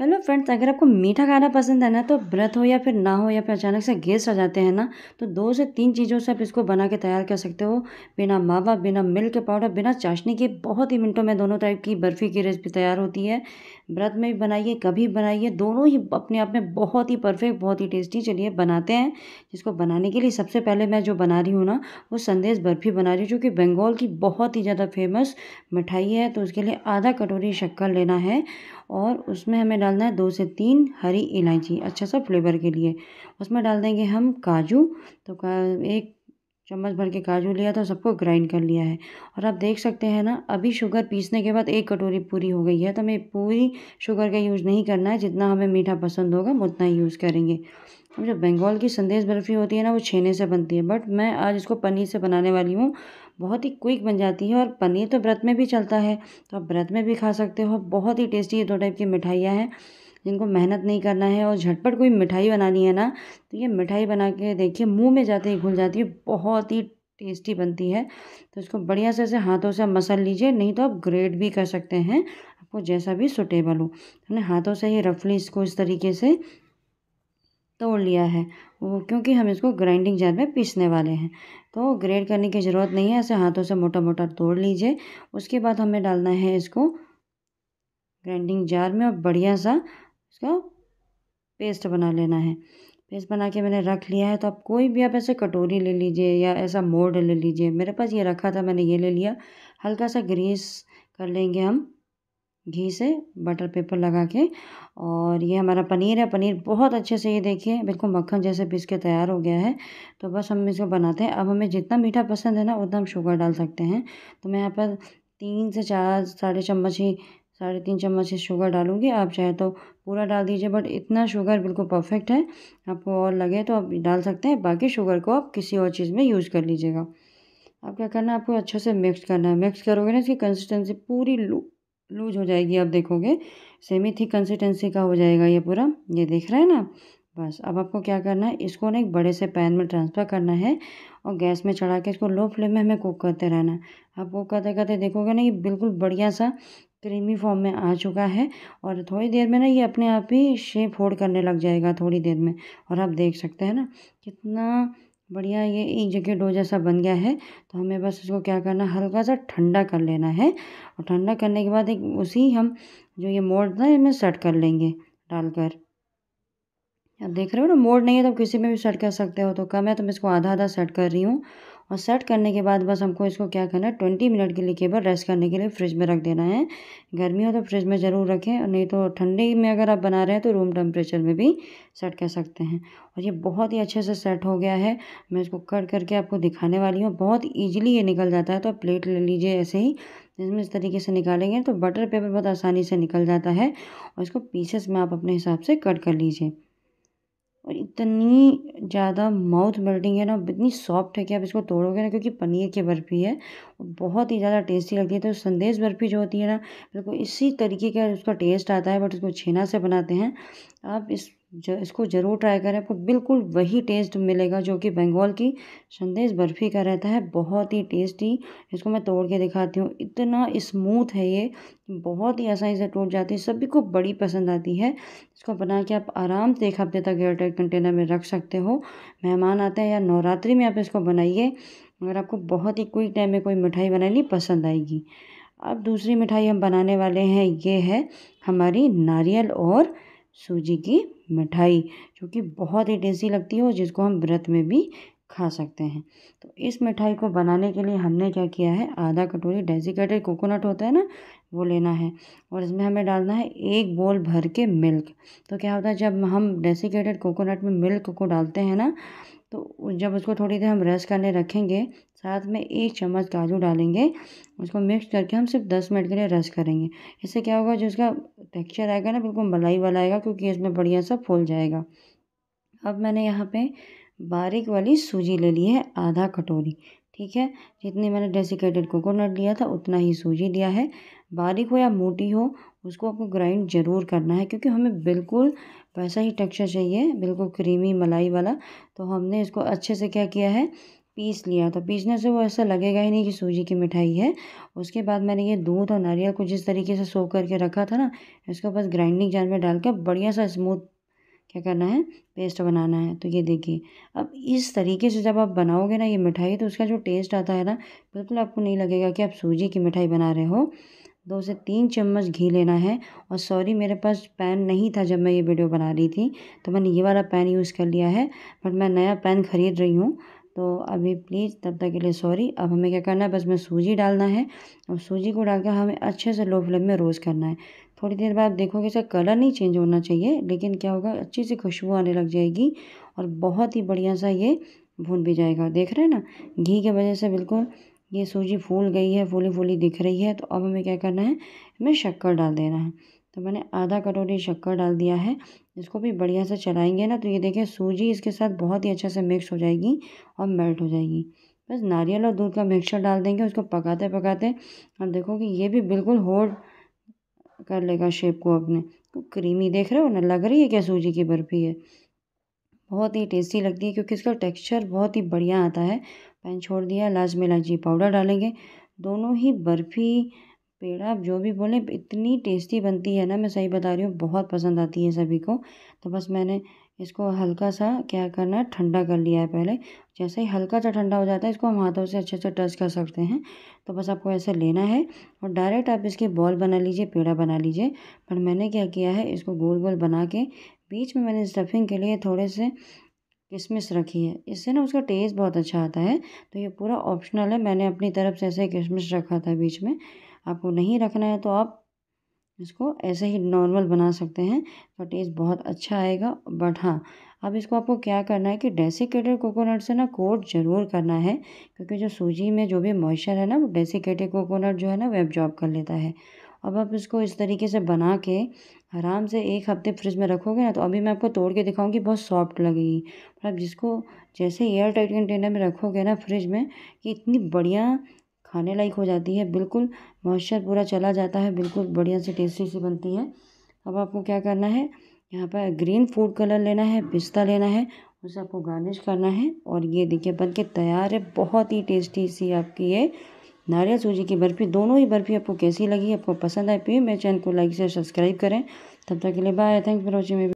hello friends अगर आपको मीठा खाना पसंद है ना तो व्रत हो या फिर ना हो या फिर अचानक से गेस्ट आ जाते हैं ना तो दो से तीन चीज़ों से आप इसको बना के तैयार कर सकते हो बिना मावा बिना मिल्क पाउडर बिना चाशनी के बहुत ही मिनटों में दोनों टाइप की बर्फ़ी की रेसिपी तैयार होती है व्रत में भी बनाइए कभी बनाइए दोनों ही अपने आप में बहुत ही परफेक्ट बहुत ही टेस्टी चलिए बनाते हैं जिसको बनाने के लिए सबसे पहले मैं जो बना रही हूँ ना वो संदेश बर्फ़ी बना रही हूँ जो कि बंगाल की बहुत ही ज़्यादा फेमस मिठाई है तो उसके लिए आधा कटोरी शक्कर लेना है और उसमें हमें डालना है दो से तीन हरी इलायची अच्छा सा फ्लेवर के लिए उसमें डाल देंगे हम काजू तो का एक चम्मच भर के काजू लिया था सबको ग्राइंड कर लिया है और आप देख सकते हैं ना अभी शुगर पीसने के बाद एक कटोरी पूरी हो गई है तो हमें पूरी शुगर का यूज़ नहीं करना है जितना हमें मीठा पसंद होगा हम उतना ही यूज़ करेंगे जो बंगाल की संदेश बर्फ़ी होती है ना वो छेने से बनती है बट मैं आज इसको पनीर से बनाने वाली हूँ बहुत ही क्विक बन जाती है और पनीर तो व्रत में भी चलता है तो आप व्रत में भी खा सकते हो बहुत ही टेस्टी ये दो टाइप की मिठाइयाँ हैं जिनको मेहनत नहीं करना है और झटपट कोई मिठाई बनानी है ना तो ये मिठाई बना के देखिए मुँह में जाते ही घुल जाती है बहुत ही टेस्टी बनती है तो इसको बढ़िया से ऐसे हाथों से मसल लीजिए नहीं तो आप ग्रेड भी कर सकते हैं आपको जैसा भी सुटेबल हो तो हमने हाथों से ही रफली इसको इस तरीके से तोड़ लिया है वो क्योंकि हम इसको ग्राइंडिंग जार में पीसने वाले हैं तो ग्रेड करने की ज़रूरत नहीं है ऐसे हाथों से मोटा मोटा तोड़ लीजिए उसके बाद हमें डालना है इसको ग्राइंडिंग जार में और बढ़िया सा इसका पेस्ट बना लेना है पेस्ट बना के मैंने रख लिया है तो आप कोई भी आप ऐसे कटोरी ले लीजिए या ऐसा मोल्ड ले लीजिए मेरे पास ये रखा था मैंने ये ले लिया हल्का सा ग्रीस कर लेंगे हम घी से बटर पेपर लगा के और ये हमारा पनीर है पनीर बहुत अच्छे से ये देखिए बिल्कुल मक्खन जैसे पीस के तैयार हो गया है तो बस हम इसको बनाते हैं अब हमें जितना मीठा पसंद है ना उतना हम शुगर डाल सकते हैं तो मैं यहाँ पर तीन से चार साढ़े चम्मच ही साढ़े तीन चम्मच ही शुगर डालूँगी आप चाहे तो पूरा डाल दीजिए बट इतना शुगर बिल्कुल परफेक्ट है आपको और लगे तो आप डाल सकते हैं बाकी शुगर को आप किसी और चीज़ में यूज़ कर लीजिएगा अब क्या करना है आपको अच्छे से मिक्स करना है मिक्स करोगे ना इसकी कंसिस्टेंसी पूरी लूज हो जाएगी आप देखोगे सेम ही कंसिस्टेंसी का हो जाएगा ये पूरा ये देख रहे हैं ना बस अब आपको क्या करना है इसको ना एक बड़े से पैन में ट्रांसफ़र करना है और गैस में चढ़ा के इसको लो फ्लेम में हमें कुक करते रहना है आप कुक करते करते देखोगे ना ये बिल्कुल बढ़िया सा क्रीमी फॉर्म में आ चुका है और थोड़ी देर में ना ये अपने आप ही शेप होल्ड करने लग जाएगा थोड़ी देर में और आप देख सकते हैं ना कितना बढ़िया ये एक जगह डो जैसा बन गया है तो हमें बस इसको क्या करना है हल्का सा ठंडा कर लेना है और ठंडा करने के बाद एक उसी हम जो ये मोड़ था इसमें सेट कर लेंगे डालकर अब देख रहे हो ना मोड़ नहीं है तो किसी में भी सेट कर सकते हो तो कम है तो मैं इसको आधा आधा सेट कर रही हूँ और सेट करने के बाद बस हमको इसको क्या करना है ट्वेंटी मिनट के लिए केवल रेस्ट करने के लिए फ्रिज में रख देना है गर्मी हो तो फ्रिज में ज़रूर रखें और नहीं तो ठंडे में अगर आप बना रहे हैं तो रूम टेम्परेचर में भी सेट कर सकते हैं और ये बहुत ही अच्छे से सेट हो गया है मैं इसको कट करके आपको दिखाने वाली हूँ बहुत ईजिली ये निकल जाता है तो आप प्लेट ले लीजिए ऐसे ही इसमें इस तरीके से निकालेंगे तो बटर पेपर बहुत आसानी से निकल जाता है और इसको पीसेस में आप अपने हिसाब से कट कर लीजिए और इतनी ज़्यादा माउथ मेल्टिंग है ना इतनी सॉफ्ट है कि आप इसको तोड़ोगे ना क्योंकि पनीर की बर्फ़ी है बहुत ही ज़्यादा टेस्टी लगती है तो संदेश बर्फ़ी जो होती है ना बिल्कुल इसी तरीके का उसका टेस्ट आता है बट उसको छेना से बनाते हैं आप इस जो इसको ज़रूर ट्राई करें आपको बिल्कुल वही टेस्ट मिलेगा जो कि बंगाल की संदेश बर्फ़ी का रहता है बहुत ही टेस्टी इसको मैं तोड़ के दिखाती हूँ इतना स्मूथ है ये बहुत ही आसानी से टूट जाती है सभी को बड़ी पसंद आती है इसको बना के आप आराम से एक हफ्ते तक एयरटाइट कंटेनर में रख सकते हो मेहमान आते हैं या नवरात्रि में आप इसको बनाइए अगर आपको बहुत ही क्विक टाइम में कोई मिठाई बनानी पसंद आएगी अब दूसरी मिठाई हम बनाने वाले हैं ये है हमारी नारियल और सूजी की मिठाई जो कि बहुत ही टेस्टी लगती है और जिसको हम व्रत में भी खा सकते हैं तो इस मिठाई को बनाने के लिए हमने क्या किया है आधा कटोरी डेसिकेटेड कोकोनट होता है ना वो लेना है और इसमें हमें डालना है एक बोल भर के मिल्क तो क्या होता है जब हम डेसिकेटेड कोकोनट में मिल्क को डालते हैं ना तो जब उसको थोड़ी देर हम रस करने रखेंगे साथ में एक चम्मच काजू डालेंगे उसको मिक्स करके हम सिर्फ दस मिनट के लिए रस करेंगे इससे क्या होगा जो उसका टेक्सचर आएगा ना बिल्कुल मलाई वाला आएगा क्योंकि इसमें बढ़िया सा फूल जाएगा अब मैंने यहाँ पे बारीक वाली सूजी ले ली है आधा कटोरी ठीक है जितनी मैंने डेसिकेटेड कोकोनट लिया था उतना ही सूजी लिया है बारीक हो या मोटी हो उसको आपको ग्राइंड ज़रूर करना है क्योंकि हमें बिल्कुल वैसा ही टेक्सचर चाहिए बिल्कुल क्रीमी मलाई वाला तो हमने इसको अच्छे से क्या किया है पीस लिया तो पीसने से वो ऐसा लगेगा ही नहीं कि सूजी की मिठाई है उसके बाद मैंने ये दूध और नारियल को जिस तरीके से सो करके रखा था ना इसको बस ग्राइंडिंग जार में डाल कर बढ़िया सा स्मूथ क्या करना है पेस्ट बनाना है तो ये देखिए अब इस तरीके से जब आप बनाओगे ना ये मिठाई तो उसका जो टेस्ट आता है ना बिल्कुल आपको नहीं लगेगा कि आप सूजी की मिठाई बना रहे हो दो से तीन चम्मच घी लेना है और सॉरी मेरे पास पैन नहीं था जब मैं ये वीडियो बना रही थी तो मैंने ये वाला पैन यूज़ कर लिया है बट मैं नया पैन ख़रीद रही हूँ तो अभी प्लीज़ तब तक के लिए सॉरी अब हमें क्या करना है बस में सूजी डालना है और सूजी को डालकर हमें अच्छे से लो फ्लेम में रोस्ट करना है थोड़ी देर बाद देखोगे इसका कलर नहीं चेंज होना चाहिए लेकिन क्या होगा अच्छी सी खुशबू आने लग जाएगी और बहुत ही बढ़िया सा ये भून भी जाएगा देख रहे हैं ना घी की वजह से बिल्कुल ये सूजी फूल गई है फूली फूली दिख रही है तो अब हमें क्या करना है हमें शक्कर डाल देना है तो मैंने आधा कटोरी शक्कर डाल दिया है इसको भी बढ़िया से चलाएंगे ना तो ये देखिए सूजी इसके साथ बहुत ही अच्छा से मिक्स हो जाएगी और मेल्ट हो जाएगी बस नारियल और दूध का मिक्सचर डाल देंगे उसको पकाते पकाते अब देखो कि ये भी बिल्कुल होल्ड कर लेगा शेप को अपने तो क्रीमी देख रहे हो ना लग रही है क्या सूजी की बर्फ़ी है बहुत ही टेस्टी लगती है क्योंकि इसका टेक्स्चर बहुत ही बढ़िया आता है पैन छोड़ दिया लाजमी इलायची पाउडर डालेंगे दोनों ही बर्फ़ी पेड़ा आप जो भी बोलें इतनी टेस्टी बनती है ना मैं सही बता रही हूँ बहुत पसंद आती है सभी को तो बस मैंने इसको हल्का सा क्या करना है ठंडा कर लिया है पहले जैसे ही हल्का सा ठंडा हो जाता है इसको हम हाथों से अच्छे से टच कर सकते हैं तो बस आपको ऐसे लेना है और डायरेक्ट आप इसके बॉल बना लीजिए पेड़ा बना लीजिए पर मैंने क्या किया है इसको गोल गोल बना के बीच में मैंने स्टफिंग के लिए थोड़े से किशमिश रखी है इससे ना उसका टेस्ट बहुत अच्छा आता है तो ये पूरा ऑप्शनल है मैंने अपनी तरफ से ऐसे किशमिश रखा था बीच में आपको नहीं रखना है तो आप इसको ऐसे ही नॉर्मल बना सकते हैं तो टेस्ट बहुत अच्छा आएगा बट हाँ अब इसको आपको क्या करना है कि डेसिकेटेड कोकोनट से ना कोट ज़रूर करना है क्योंकि जो सूजी में जो भी मॉइस्चर है ना वो डेसिकेटेड कोकोनट जो है ना वो एब्जॉर्ब कर लेता है अब आप इसको इस तरीके से बना के आराम से एक हफ्ते फ्रिज में रखोगे ना तो अभी मैं आपको तोड़ के दिखाऊंगी बहुत सॉफ्ट लगेगी पर मतलब आप जिसको जैसे एयर टाइट कंटेनर में रखोगे ना फ्रिज में कि इतनी बढ़िया खाने लायक हो जाती है बिल्कुल मॉइस्चर पूरा चला जाता है बिल्कुल बढ़िया से टेस्टी सी बनती है अब आपको क्या करना है यहाँ पर ग्रीन फूड कलर लेना है पिस्ता लेना है उसे आपको गार्निश करना है और ये देखिए बन के तैयार है बहुत ही टेस्टी सी आपकी ये नारियल सूजी की बर्फ़ी दोनों ही बर्फ़ी आपको कैसी लगी आपको पसंद आई पी मेरे चैनल को लाइक से सब्सक्राइब करें तब तक के लिए बाय थैंक फॉर वॉचिंग